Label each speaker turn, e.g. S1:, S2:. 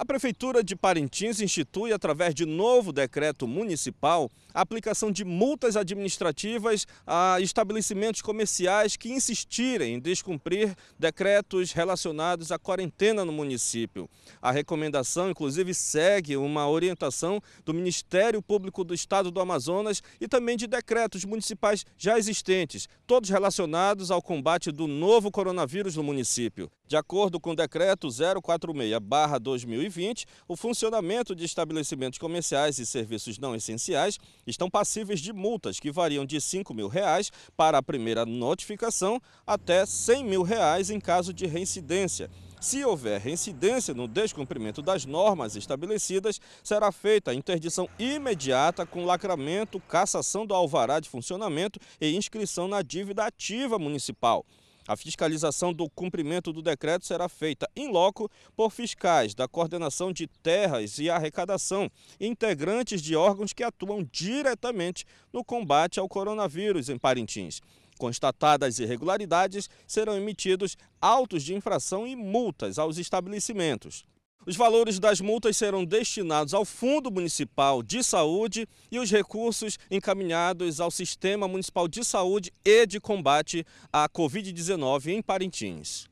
S1: A Prefeitura de Parintins institui, através de novo decreto municipal, a aplicação de multas administrativas a estabelecimentos comerciais que insistirem em descumprir decretos relacionados à quarentena no município. A recomendação, inclusive, segue uma orientação do Ministério Público do Estado do Amazonas e também de decretos municipais já existentes, todos relacionados ao combate do novo coronavírus no município. De acordo com o decreto 046/2020, o funcionamento de estabelecimentos comerciais e serviços não essenciais estão passíveis de multas que variam de R$ 5 mil reais para a primeira notificação até R$ 100 mil reais em caso de reincidência. Se houver reincidência no descumprimento das normas estabelecidas, será feita a interdição imediata com lacramento, cassação do alvará de funcionamento e inscrição na dívida ativa municipal. A fiscalização do cumprimento do decreto será feita em loco por fiscais da Coordenação de Terras e Arrecadação, integrantes de órgãos que atuam diretamente no combate ao coronavírus em Parintins. Constatadas irregularidades, serão emitidos autos de infração e multas aos estabelecimentos. Os valores das multas serão destinados ao Fundo Municipal de Saúde e os recursos encaminhados ao Sistema Municipal de Saúde e de Combate à Covid-19 em Parintins.